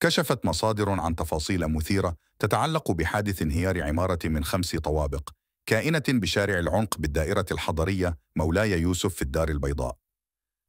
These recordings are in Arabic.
كشفت مصادر عن تفاصيل مثيرة تتعلق بحادث انهيار عمارة من خمس طوابق كائنة بشارع العنق بالدائرة الحضرية مولاي يوسف في الدار البيضاء.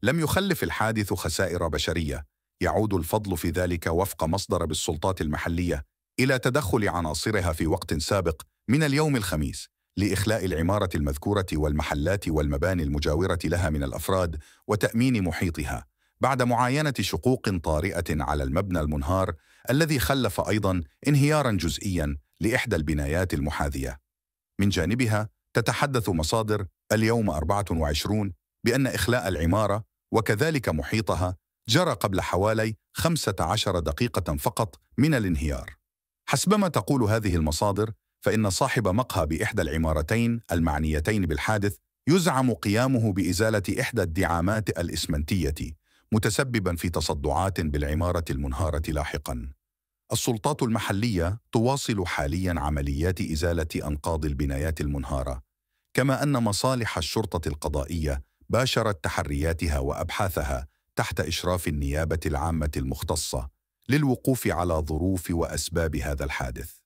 لم يخلف الحادث خسائر بشرية، يعود الفضل في ذلك وفق مصدر بالسلطات المحلية إلى تدخل عناصرها في وقت سابق من اليوم الخميس لإخلاء العمارة المذكورة والمحلات والمباني المجاورة لها من الأفراد وتأمين محيطها بعد معاينة شقوق طارئة على المبنى المنهار الذي خلف أيضا انهيارا جزئيا لإحدى البنايات المحاذية من جانبها تتحدث مصادر اليوم 24 بأن إخلاء العمارة وكذلك محيطها جرى قبل حوالي 15 دقيقة فقط من الانهيار حسبما تقول هذه المصادر فإن صاحب مقهى بإحدى العمارتين المعنيتين بالحادث يزعم قيامه بإزالة إحدى الدعامات الإسمنتية متسببا في تصدعات بالعمارة المنهارة لاحقا السلطات المحلية تواصل حاليا عمليات إزالة أنقاض البنايات المنهارة كما أن مصالح الشرطة القضائية باشرت تحرياتها وأبحاثها تحت إشراف النيابة العامة المختصة للوقوف على ظروف وأسباب هذا الحادث